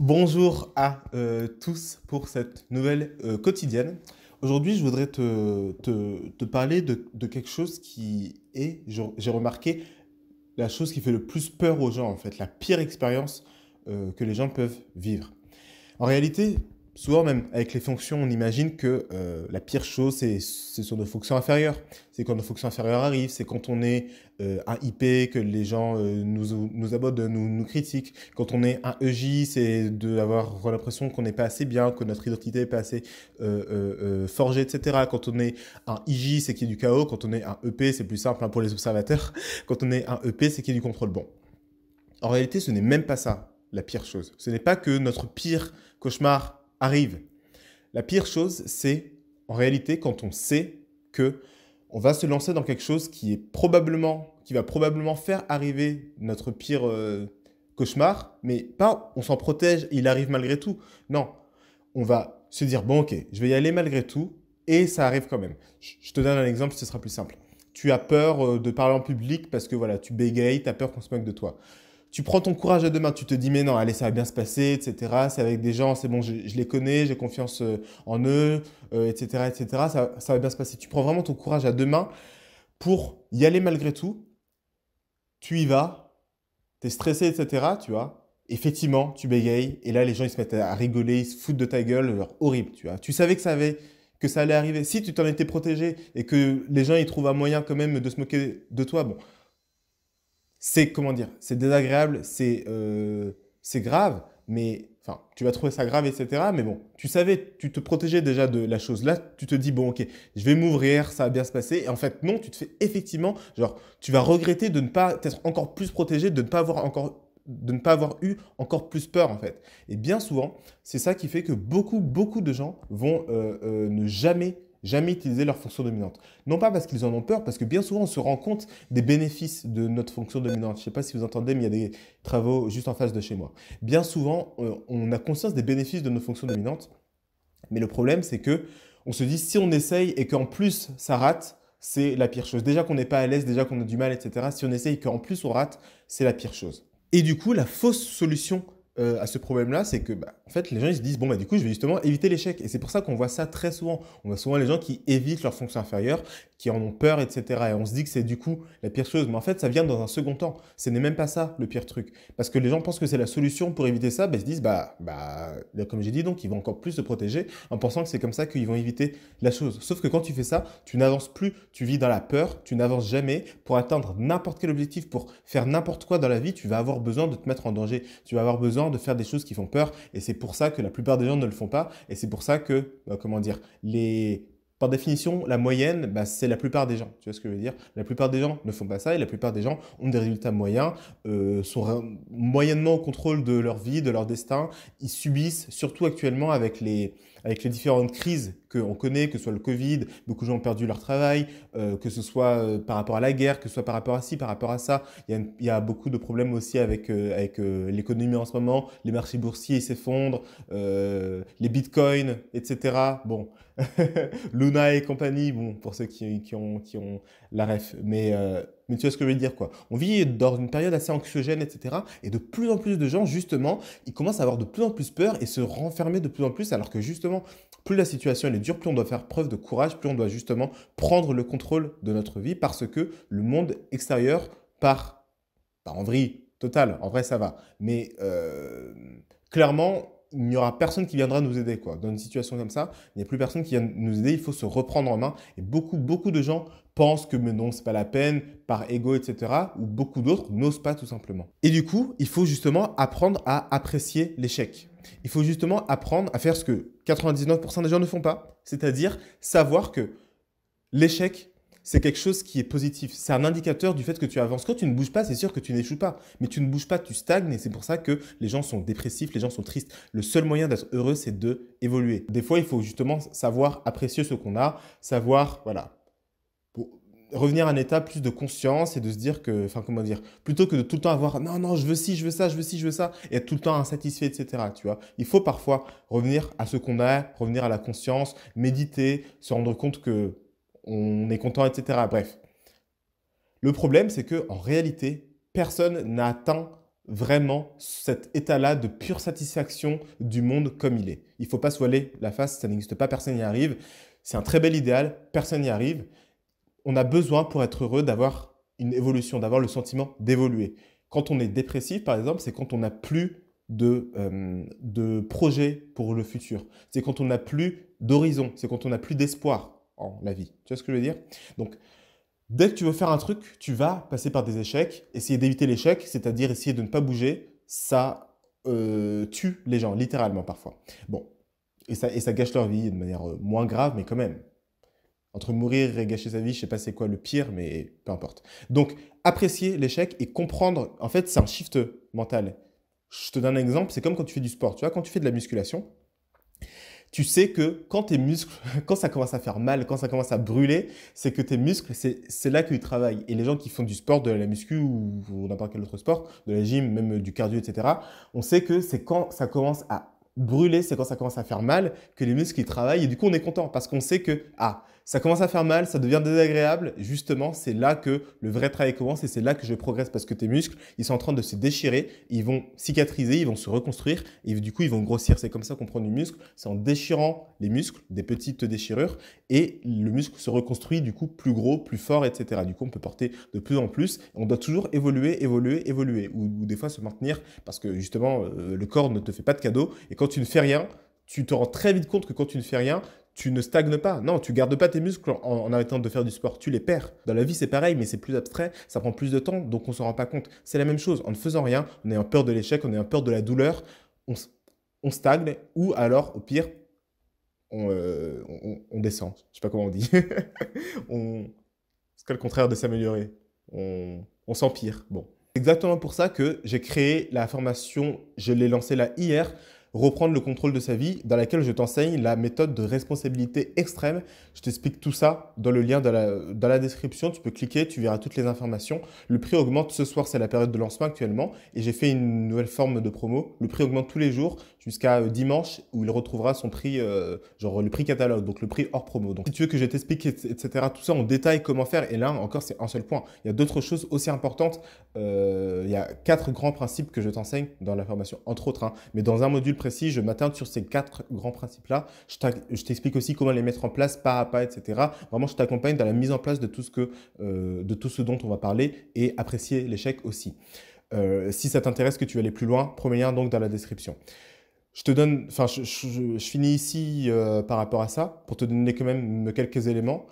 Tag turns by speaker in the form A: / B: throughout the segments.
A: Bonjour à euh, tous pour cette nouvelle euh, quotidienne. Aujourd'hui, je voudrais te, parler de, quelque chose qui est, j'ai remarqué, la chose qui fait le plus peur aux gens, en fait, la pire expérience euh, que les gens peuvent vivre. En réalité, Souvent même avec les fonctions, on imagine que euh, la pire chose, c'est sur nos fonctions inférieures. C'est quand nos fonctions inférieures arrivent, c'est quand on est euh, un IP, que les gens euh, nous, nous abordent, nous, critiquent. Quand on est un EJ, c'est d'avoir l'impression qu'on n'est pas assez bien, que notre identité n'est pas assez forgée, etc. Quand on est un IJ, c'est qu'il y a du chaos. Quand on est un EP, c'est plus simple hein, pour les observateurs. Quand on est un EP, c'est qu'il y a du contrôle. Bon. En réalité, ce n'est même pas ça la pire chose. Ce n'est pas que notre pire cauchemar arrive. La pire chose, c'est en réalité quand on sait que on va se lancer dans quelque chose qui est probablement, qui va probablement faire arriver notre pire euh, cauchemar, mais pas on s'en protège, il arrive malgré tout. Non, on va se dire bon ok, je vais y aller malgré tout et ça arrive quand même. Je te donne un exemple, ce sera plus simple. Tu as peur euh, de parler en public parce que voilà, tu bégayes, tu as peur qu'on se moque de toi tu prends ton courage à deux mains, tu te dis mais non, allez, ça va bien se passer, etc. C'est avec des gens, c'est bon, je, les connais, j'ai confiance euh, en eux, etc., euh, etc. Ça, va bien se passer. Tu prends vraiment ton courage à deux mains pour y aller malgré tout. Tu y vas, tu es stressé, etc. Tu vois. Effectivement, tu bégayes et là les gens ils se mettent à rigoler, ils se foutent de ta gueule, horrible, tu vois. Tu savais que ça que ça allait arriver. Si tu t'en étais protégé et que les gens ils trouvent un moyen quand même de se moquer de toi, bon, c'est comment dire, c'est désagréable, c'est euh, c'est grave, mais enfin, tu vas trouver ça grave, etc. Mais bon, tu savais, tu te protégeais déjà de la chose. Là, tu te dis bon, ok, je vais m'ouvrir, ça va bien se passer. Et en fait, non, tu te fais effectivement, genre, tu vas regretter de ne pas être encore plus protégé, de ne pas avoir encore de ne pas avoir eu encore plus peur en fait. Et bien souvent, c'est ça qui fait que beaucoup, beaucoup de gens vont euh, euh, ne jamais jamais utiliser leur fonction dominante. Non pas parce qu'ils en ont peur, parce que bien souvent on se rend compte des bénéfices de notre fonction dominante. Je ne sais pas si vous entendez, mais il y a des travaux juste en face de chez moi. Bien souvent, euh, on a conscience des bénéfices de nos fonctions dominantes, mais le problème c'est que on se dit si on essaye et qu'en plus ça rate, c'est la pire chose. Déjà qu'on n'est pas à l'aise, déjà qu'on a du mal, etc. Si on essaye et qu'en plus on rate, c'est la pire chose. Et du coup, la fausse solution euh, à ce problème-là, c'est que bah, en fait, les gens ils se disent bon bah du coup je vais justement éviter l'échec et c'est pour ça qu'on voit ça très souvent. On voit souvent les gens qui évitent leur fonction inférieure, qui en ont peur, etc. Et on se dit que c'est du coup la pire chose, mais en fait ça vient dans un second temps. Ce n'est même pas ça le pire truc, parce que les gens pensent que c'est la solution pour éviter ça, bah, ils se disent bah bah comme j'ai dit donc ils vont encore plus se protéger en pensant que c'est comme ça qu'ils vont éviter la chose. Sauf que quand tu fais ça, tu n'avances plus, tu vis dans la peur, tu n'avances jamais pour atteindre n'importe quel objectif, pour faire n'importe quoi dans la vie, tu vas avoir besoin de te mettre en danger, tu vas avoir besoin de faire des choses qui font peur. Et c'est pour ça que la plupart des gens ne le font pas. Et c'est pour ça que, euh, comment dire, les par définition, la moyenne, bah, c'est la plupart des gens. Tu vois ce que je veux dire La plupart des gens ne font pas ça et la plupart des gens ont des résultats moyens, euh, sont moyennement au contrôle de leur vie, de leur destin. Ils subissent, surtout actuellement avec les, avec les différentes crises qu'on connaît, que ce soit le Covid, beaucoup de gens ont perdu leur travail, euh, que ce soit euh, par rapport à la guerre, que ce soit par rapport à ci, par rapport à ça. Il y a, beaucoup de problèmes aussi avec, euh, avec l'économie en ce moment, les marchés boursiers s'effondrent, les bitcoins, etc. Bon, Luna et compagnie, bon, pour ceux qui, qui ont, qui ont la ref. Mais mais tu vois ce que je veux dire, quoi. On vit dans une période assez anxiogène, etc. Et de plus en plus de gens, justement, ils commencent à avoir de plus en plus peur et se renfermer de plus en plus, alors que justement, plus la situation est dure, plus on doit faire preuve de courage, plus on doit justement prendre le contrôle de notre vie parce que le monde extérieur part, bah, en vrai, total. En vrai, ça va. Mais euh, clairement, il n'y aura personne qui viendra nous aider. Quoi. Dans une situation comme ça, il n'y a plus personne qui vient nous aider. Il faut se reprendre en main. Et beaucoup, beaucoup de gens pensent que mais non, c'est pas la peine, par ego, etc. Ou beaucoup d'autres n'osent pas tout simplement. Et du coup, il faut justement apprendre à apprécier l'échec. Il faut justement apprendre à faire ce que 99% des gens ne font pas, c'est-à-dire savoir que l'échec c'est quelque chose qui est positif. C'est un indicateur du fait que tu avances. Quand tu ne bouges pas, c'est sûr que tu n'échoues pas. Mais tu ne bouges pas, tu stagnes. Et c'est pour ça que les gens sont dépressifs, les gens sont tristes. Le seul moyen d'être heureux, c'est de évoluer. Des fois, il faut justement savoir apprécier ce qu'on a, savoir, voilà, revenir à un état plus de conscience et de se dire que, enfin, comment dire, plutôt que de tout le temps avoir non, non, je veux ci, je veux ça, je veux ci, je veux ça, et être tout le temps insatisfait, etc. Tu vois, il faut parfois revenir à ce qu'on a, revenir à la conscience, méditer, se rendre compte que on est content, etc. Bref. Le problème, c'est que en réalité, personne n'a atteint vraiment cet état-là de pure satisfaction du monde comme il est. Il ne faut pas se voiler la face, ça n'existe pas, personne n'y arrive. C'est un très bel idéal, personne n'y arrive. On a besoin pour être heureux d'avoir une évolution, d'avoir le sentiment d'évoluer. Quand on est dépressif, par exemple, c'est quand on n'a plus de, euh, de projet pour le futur. C'est quand on n'a plus d'horizon, c'est quand on n'a plus d'espoir en la vie. Tu vois ce que je veux dire Donc, dès que tu veux faire un truc, tu vas passer par des échecs, essayer d'éviter l'échec, c'est-à-dire essayer de ne pas bouger, ça euh, tue les gens, littéralement parfois. Bon, et ça, et ça gâche leur vie de manière euh, moins grave, mais quand même. Entre mourir et gâcher sa vie, je sais pas c'est quoi le pire, mais peu importe. Donc, apprécier l'échec et comprendre, en fait, c'est un shift mental. Je te donne un exemple, c'est comme quand tu fais du sport. Tu vois, quand tu fais de la musculation, tu sais que quand tes muscles, quand ça commence à faire mal, quand ça commence à brûler, c'est que tes muscles, c'est là qu'ils travaillent. Et les gens qui font du sport, de la muscu ou, n'importe quel autre sport, de la gym, même du cardio, etc., on sait que c'est quand ça commence à brûler, c'est quand ça commence à faire mal que les muscles ils travaillent. Et du coup, on est content parce qu'on sait que, ah, ça commence à faire mal, ça devient désagréable, justement, c'est là que le vrai travail commence et c'est là que je progresse parce que tes muscles, ils sont en train de se déchirer, ils vont cicatriser, ils vont se reconstruire et du coup, ils vont grossir. C'est comme ça qu'on prend du muscle, c'est en déchirant les muscles, des petites déchirures et le muscle se reconstruit du coup plus gros, plus fort, etc. Du coup, on peut porter de plus en plus. On doit toujours évoluer, évoluer, évoluer ou, des fois se maintenir parce que justement, euh, le corps ne te fait pas de cadeau et quand tu ne fais rien, tu te rends très vite compte que quand tu ne fais rien, tu ne stagnes pas. Non, tu gardes pas tes muscles en, arrêtant de faire du sport. Tu les perds. Dans la vie, c'est pareil, mais c'est plus abstrait. Ça prend plus de temps, donc on s'en rend pas compte. C'est la même chose. En ne faisant rien, en ayant peur de l'échec, en ayant peur de la douleur, on, stagne ou alors, au pire, euh, on, descend. Je sais pas comment on dit. C'est le contraire de s'améliorer On, s'empire. Bon. Exactement pour ça que j'ai créé la formation. Je l'ai lancée là hier reprendre le contrôle de sa vie, dans laquelle je t'enseigne la méthode de responsabilité extrême. Je t'explique tout ça dans le lien dans la, dans la description. Tu peux cliquer, tu verras toutes les informations. Le prix augmente ce soir, c'est la période de lancement actuellement, et j'ai fait une nouvelle forme de promo. Le prix augmente tous les jours jusqu'à euh, dimanche, où il retrouvera son prix, euh, genre le prix catalogue, donc le prix hors promo. Donc si tu veux que je t'explique, etc., tout ça en détail, comment faire, et là encore, c'est un seul point. Il y a d'autres choses aussi importantes. Euh, il y a quatre grands principes que je t'enseigne dans la formation, entre autres, hein. mais dans un module précis, je m'attarde sur ces quatre grands principes-là. Je t'explique aussi comment les mettre en place pas à pas, etc. Vraiment, je t'accompagne dans la mise en place de tout ce, que, euh, de tout ce dont on va parler et apprécier l'échec aussi. Euh, si ça t'intéresse que tu ailles aller plus loin, premier lien donc dans la description. Je te donne, enfin, je, finis ici euh, par rapport à ça pour te donner quand même quelques éléments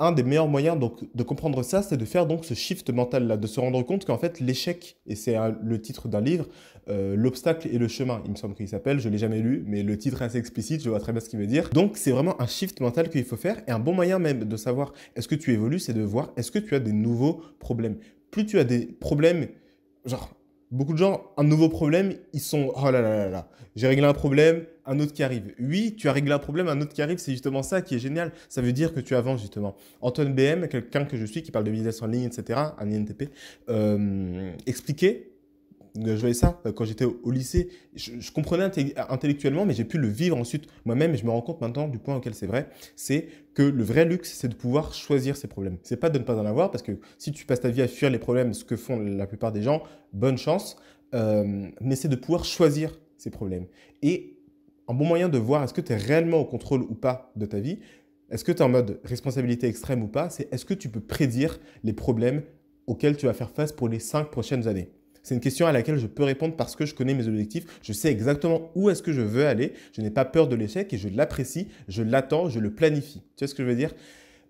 A: un des meilleurs moyens donc, de comprendre ça, c'est de faire donc ce shift mental-là, de se rendre compte qu'en fait l'échec, et c'est le titre d'un livre, euh, L'obstacle et le chemin, il me semble qu'il s'appelle, je l'ai jamais lu, mais le titre est assez explicite, je vois très bien ce qu'il veut dire. Donc c'est vraiment un shift mental qu'il faut faire, et un bon moyen même de savoir est-ce que tu évolues, c'est de voir est-ce que tu as des nouveaux problèmes. Plus tu as des problèmes, genre beaucoup de gens, un nouveau problème, ils sont oh là là là là, j'ai réglé un problème, un autre qui arrive. Oui, tu as réglé un problème, un autre qui arrive, c'est justement ça qui est génial. Ça veut dire que tu avances justement. Antoine BM, quelqu'un que je suis qui parle de business en ligne, etc., un INTP, euh, expliquait je voyais ça euh, quand j'étais au lycée. Je, comprenais intellectuellement, mais j'ai pu le vivre ensuite moi-même. Et je me rends compte maintenant du point auquel c'est vrai. C'est que le vrai luxe, c'est de pouvoir choisir ses problèmes. C'est pas de ne pas en avoir, parce que si tu passes ta vie à fuir les problèmes, ce que font la plupart des gens, bonne chance. Euh, mais c'est de pouvoir choisir ses problèmes. Et un bon moyen de voir est-ce que tu es réellement au contrôle ou pas de ta vie, est-ce que tu es en mode responsabilité extrême ou pas, c'est est-ce que tu peux prédire les problèmes auxquels tu vas faire face pour les cinq prochaines années. C'est une question à laquelle je peux répondre parce que je connais mes objectifs, je sais exactement où est-ce que je veux aller, je n'ai pas peur de l'échec et je l'apprécie, je l'attends, je le planifie. Tu vois ce que je veux dire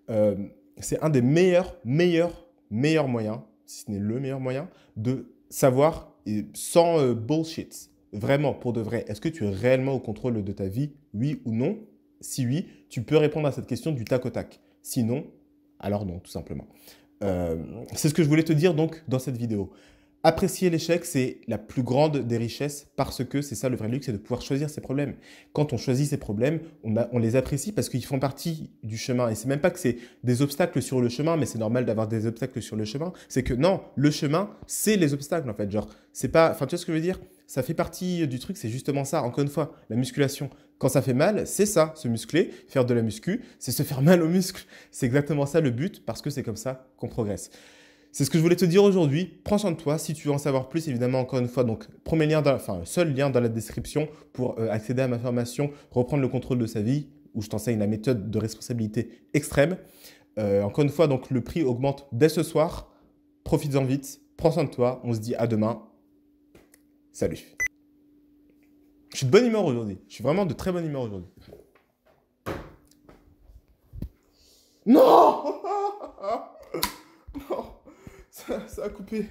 A: euh, C'est un des meilleurs, meilleurs, meilleurs moyens, si ce n'est le meilleur moyen, de savoir sans euh, bullshit, vraiment pour de vrai, est-ce que tu es réellement au contrôle de ta vie, oui ou non Si oui, tu peux répondre à cette question du tac au tac. Sinon, alors non, tout simplement. Euh, c'est ce que je voulais te dire donc dans cette vidéo. Apprécier l'échec, c'est la plus grande des richesses parce que c'est ça le vrai luxe, c'est de pouvoir choisir ses problèmes. Quand on choisit ses problèmes, on, les apprécie parce qu'ils font partie du chemin. Et c'est même pas que c'est des obstacles sur le chemin, mais c'est normal d'avoir des obstacles sur le chemin. C'est que non, le chemin, c'est les obstacles en fait. Genre, c'est pas. Enfin, tu vois ce que je veux dire Ça fait partie euh, du truc, c'est justement ça. Encore une fois, la musculation. Quand ça fait mal, c'est ça, se muscler, faire de la muscu, c'est se faire mal aux muscles. C'est exactement ça le but parce que c'est comme ça qu'on progresse. C'est ce que je voulais te dire aujourd'hui. Prends soin de toi. Si tu veux en savoir plus, évidemment, encore une fois, donc premier lien, seul lien dans la description pour euh, accéder à ma formation, reprendre le contrôle de sa vie, où je t'enseigne la méthode de responsabilité extrême. Euh, encore une fois, donc le prix augmente dès ce soir. Profites-en vite. Prends soin de toi. On se dit à demain. Salut. Je suis de bonne humeur aujourd'hui. Je suis vraiment de très bonne humeur aujourd'hui. Non ça a coupé.